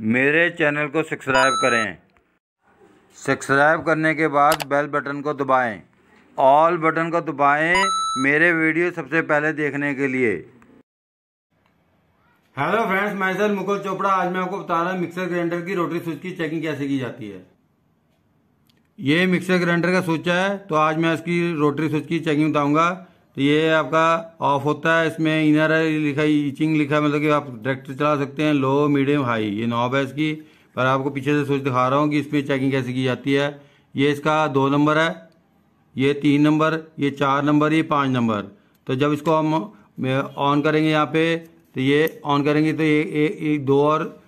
मेरे चैनल को सब्सक्राइब करें सब्सक्राइब करने के बाद बेल बटन को दबाएं ऑल बटन को दबाएं मेरे वीडियो सबसे पहले देखने के लिए हेलो फ्रेंड्स मैं सर मुकुल चोपड़ा आज मैं आपको बता रहा हूँ मिक्सर ग्राइंडर की रोटरी स्विच की चेकिंग कैसे की जाती है ये मिक्सर ग्राइंडर का स्विच है तो आज मैं इसकी रोटरी स्विच की चेकिंग बताऊंगा तो ये आपका ऑफ होता है इसमें इनर है लिखा इचिंग लिखा मतलब कि आप डायरेक्ट चला सकते हैं लो मीडियम हाई ये नॉब है इसकी पर आपको पीछे से सोच दिखा रहा हूँ कि इसमें चेकिंग कैसे की जाती है ये इसका दो नंबर है ये तीन नंबर ये चार नंबर ये पाँच नंबर तो जब इसको हम ऑन करेंगे यहाँ पे तो ये ऑन करेंगे तो ये, ये, दो और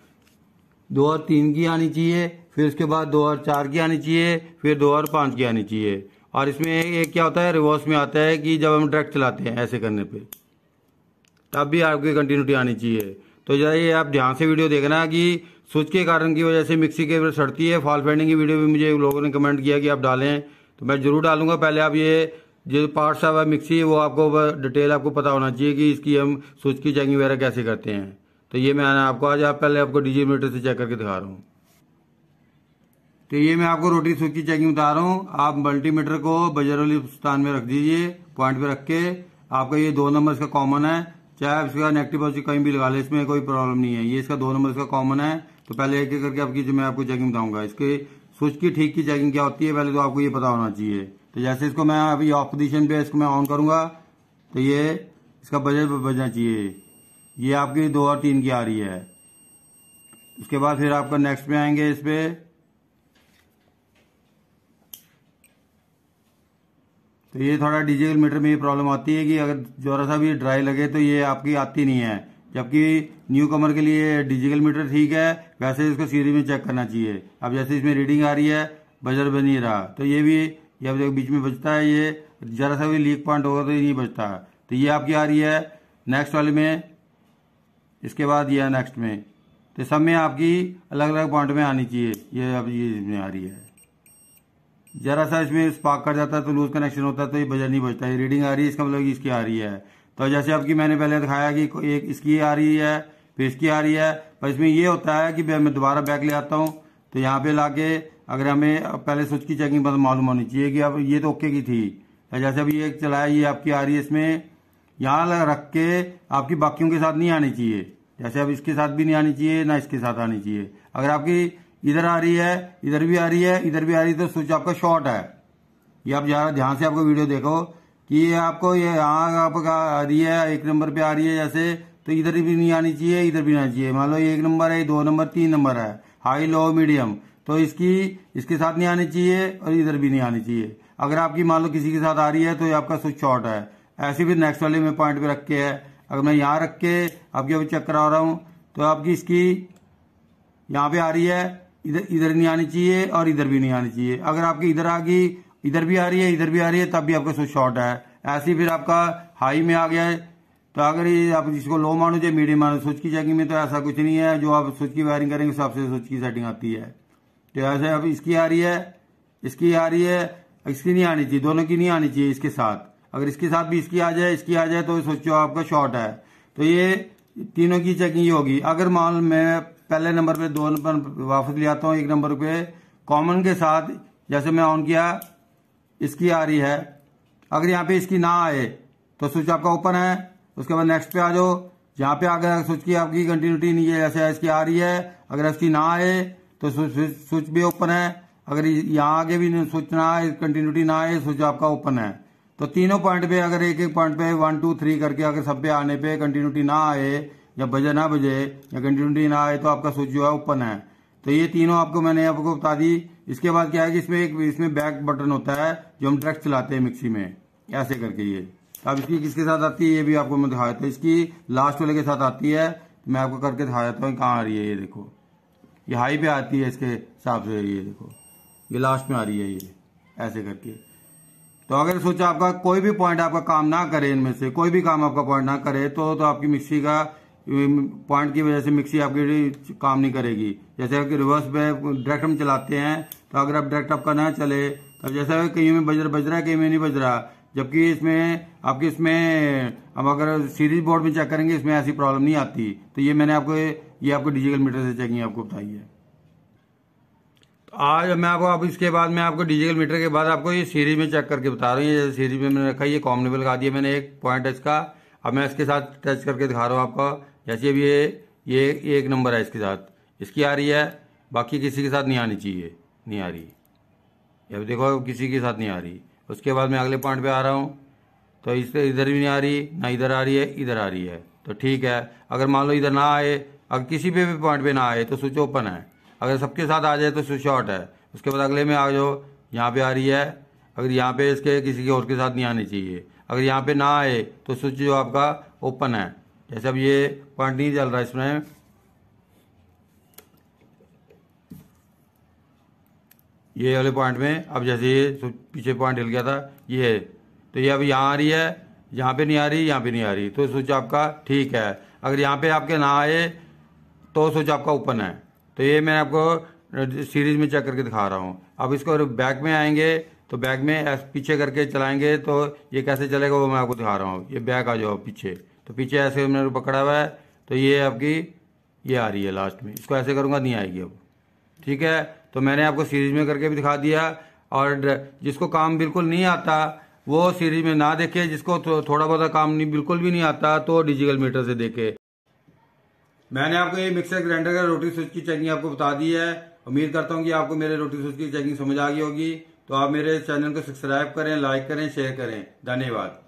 दो और तीन की आनी चाहिए फिर उसके बाद दो और चार की आनी चाहिए फिर दो और पाँच की आनी चाहिए और इसमें एक क्या होता है रिवर्स में आता है कि जब हम डायरेक्ट चलाते हैं ऐसे करने पे तब भी आपकी कंटिन्यूटी आनी चाहिए तो ये आप ध्यान से वीडियो देखना कि स्विच के कारण की वजह से मिक्सी के सड़ती है फॉल फेंडिंग की वीडियो भी मुझे लोगों ने कमेंट किया कि आप डालें तो मैं ज़रूर डालूंगा पहले आप ये जो पार्ट्स है मिक्सी वो आपको डिटेल आपको पता होना चाहिए कि इसकी हम स्विच की चेकिंग वगैरह कैसे करते हैं तो ये मैं आपको आज आप पहले आपको डिजी मीटर से चेक करके दिखा रहा हूँ तो ये मैं आपको रोटी सूखी चेकिंग बता रहा हूँ आप मल्टीमीटर को स्थान में रख दीजिए पॉइंट पे रख के आपका ये दो नंबर इसका कॉमन है चाहे आप इसका नेगेटिव पॉजिटिव कहीं भी लगा ले इसमें कोई प्रॉब्लम नहीं है ये इसका दो नंबर इसका कॉमन है तो पहले एक एक करके आपकी जो मैं आपको चेकिंग बताऊंगा इसके स्विच की ठीक की चेकिंग क्या होती है पहले तो आपको ये पता होना चाहिए तो जैसे इसको मैं अभी ऑफ पोजिशन पे इसको मैं ऑन करूंगा तो ये इसका बजट बजना चाहिए ये आपकी दो और तीन की आ रही है उसके बाद फिर आपका नेक्स्ट में आएंगे इस पर तो ये थोड़ा डीजल मीटर में ये प्रॉब्लम आती है कि अगर जोरा सा भी ड्राई लगे तो ये आपकी आती नहीं है जबकि न्यू कमर के लिए डिजिटल मीटर ठीक है वैसे इसको सीरीज में चेक करना चाहिए अब जैसे इसमें रीडिंग आ रही है बजर बन ही रहा तो ये भी ये अब बीच में बचता है ये जरा सा भी लीक पॉइंट होगा तो ये नहीं बचता तो ये आपकी आ रही है नेक्स्ट वाले में इसके बाद यह नेक्स्ट में तो सब में आपकी अलग अलग पॉइंट में आनी चाहिए ये अब ये आ रही है जरा सा इसमें स्पार्क कर जाता है तो लूज कनेक्शन होता है तो ये बजर नहीं बजता है रीडिंग आ रही है इसका मतलब इसकी आ रही है तो जैसे आपकी मैंने पहले दिखाया कि एक इसकी आ रही है फिर इसकी आ रही है पर इसमें ये होता है कि मैं दोबारा बैक ले आता हूँ तो यहाँ पे लाके अगर हमें पहले स्विच की चेकिंग मतलब मालूम होनी चाहिए कि अब ये तो ओके की थी तो जैसे अभी ये चलाया ये आपकी आ रही है इसमें यहाँ रख के आपकी बाकियों के साथ नहीं आनी चाहिए जैसे अब इसके साथ भी नहीं आनी चाहिए ना इसके साथ आनी चाहिए अगर आपकी इधर आ रही है इधर भी आ रही है इधर भी आ रही है तो स्विच आपका शॉर्ट है ये आप जरा ध्यान से आपको वीडियो देखो कि ये आपको ये यहाँ आपका आ रही है एक नंबर पे आ रही है जैसे तो इधर भी नहीं आनी चाहिए इधर भी नहीं आनी चाहिए मान लो एक नंबर है दो नंबर तीन नंबर है हाई लो मीडियम तो इसकी इसके साथ नहीं आनी चाहिए और इधर भी नहीं आनी चाहिए अगर आपकी मान लो किसी के साथ आ रही है तो ये आपका स्विच शॉर्ट है ऐसे भी नेक्स्ट वाले में पॉइंट पे रख के है अगर मैं यहाँ रख के आपके अभी चेक करा रहा हूँ तो आपकी इसकी यहाँ पे आ रही है इधर इधर नहीं आनी चाहिए और इधर भी नहीं आनी चाहिए अगर आपकी इधर आ गई इधर भी आ रही है इधर भी आ रही है तब भी आपका सो शॉर्ट है ऐसे फिर आपका हाई में आ गया है तो अगर ये आप जिसको लो मानो चाहे मीडियम मानो स्विच की चेकिंग में तो ऐसा कुछ नहीं है जो आप स्विच की वायरिंग करेंगे सबसे हिसाब स्विच की सेटिंग आती है तो ऐसे अब इसकी आ रही है इसकी आ रही है इसकी नहीं आनी चाहिए दोनों की नहीं आनी चाहिए इसके साथ अगर इसके साथ भी इसकी आ जाए इसकी आ जाए तो सोचो आपका शॉर्ट है तो ये तीनों की चेकिंग होगी अगर मान मैं पहले नंबर पे दो नंबर वापस ले आता हूँ एक नंबर पे कॉमन के साथ जैसे मैं ऑन किया इसकी आ रही है अगर यहाँ पे इसकी ना आए तो स्विच आपका ओपन है उसके बाद नेक्स्ट पे आ जाओ जहाँ पे आगे स्विच की आपकी कंटिन्यूटी नहीं है जैसे इसकी आ रही है अगर इसकी ना आए तो स्विच भी ओपन है अगर यहाँ आगे भी स्विच ना आए कंटिन्यूटी ना आए स्विच आपका ओपन है तो तीनों पॉइंट पे अगर एक एक पॉइंट पे वन टू थ्री करके अगर सब पे आने पे कंटिन्यूटी ना आए जब बजे ना बजे या घंटी ना आए तो आपका स्विच जो है ओपन है तो ये तीनों आपको मैंने आपको बता दी इसके बाद क्या है कि इसमें एक इसमें बैक बटन होता है जो हम डायरेक्ट चलाते हैं मिक्सी में ऐसे करके ये अब इसकी किसके साथ आती है ये भी आपको मैं दिखा देता हूँ तो इसकी लास्ट वाले के साथ आती है मैं आपको करके दिखा देता हूँ कहाँ आ रही है ये देखो ये हाई पे आती है इसके हिसाब से ये देखो ये लास्ट में आ रही है ये ऐसे करके तो अगर सोचा आपका कोई भी पॉइंट आपका काम ना करे इनमें से कोई भी काम आपका पॉइंट ना करे तो, तो आपकी मिक्सी का पॉइंट की वजह से मिक्सी आपकी काम नहीं करेगी जैसे कि रिवर्स पे डायरेक्ट हम चलाते हैं तो अगर आप डायरेक्ट आपका ना चले तो जैसा कहीं में बज बज रहा है कहीं में नहीं बज रहा जबकि इसमें आपके इसमें हम अगर सीरीज बोर्ड में चेक करेंगे इसमें ऐसी प्रॉब्लम नहीं आती तो ये मैंने आपको ये आपको डिजिटल मीटर से चेकिंग आपको बताई है तो आज मैं आपको अब इसके बाद मैं आपको डिजिटल मीटर के बाद आपको ये सीरीज में चेक करके बता रहा हूँ ये सीरीज में मैंने रखा ये कॉमनेबल लगा दिया मैंने एक पॉइंट इसका अब मैं इसके साथ टच करके दिखा रहा हूँ आपका जैसे अभी ये ये एक नंबर है इसके साथ इसकी आ रही है बाकी किसी के साथ नहीं आनी चाहिए नहीं आ रही अब देखो किसी के साथ नहीं आ रही उसके बाद मैं अगले पॉइंट पे आ रहा हूँ तो इससे इधर भी नहीं आ रही ना इधर आ रही है इधर आ रही है तो ठीक है अगर मान लो इधर ना आए अगर किसी पे भी पॉइंट पे ना आए तो स्विच ओपन है अगर सबके साथ आ जाए तो स्विच शॉर्ट है उसके बाद अगले में आ जाओ यहाँ पे आ रही है अगर यहाँ पे इसके किसी के और के साथ नहीं आनी चाहिए अगर यहाँ पे ना आए तो स्विच जो आपका ओपन है जैसे अब ये पॉइंट नहीं चल रहा इसमें ये वाले पॉइंट में अब जैसे ये पीछे पॉइंट हिल गया था ये तो ये अब यहाँ आ रही है यहाँ पे नहीं आ रही यहाँ पे नहीं आ रही तो स्विच आपका ठीक है अगर यहाँ पे आपके ना आए तो स्विच आपका ओपन है तो ये मैं आपको सीरीज में चेक करके दिखा रहा हूँ अब इसको बैक में आएंगे तो बैग में पीछे करके चलाएंगे तो ये कैसे चलेगा वो मैं आपको दिखा रहा हूँ ये बैग आ जाओ पीछे तो पीछे ऐसे मैंने पकड़ा हुआ है तो ये आपकी ये आ रही है लास्ट में इसको ऐसे करूँगा नहीं आएगी अब ठीक है तो मैंने आपको सीरीज में करके भी दिखा दिया और जिसको काम बिल्कुल नहीं आता वो सीरीज में ना देखे जिसको थोड़ा बहुत काम नहीं बिल्कुल भी नहीं आता तो डिजिटल मीटर से देखे मैंने आपको ये मिक्सर ग्राइंडर का रोटी स्विच की चेकिंग आपको बता दी है उम्मीद करता हूँ कि आपको मेरे रोटी स्विच की चेकिंग समझ आ गई होगी तो आप मेरे चैनल को सब्सक्राइब करें लाइक करें शेयर करें धन्यवाद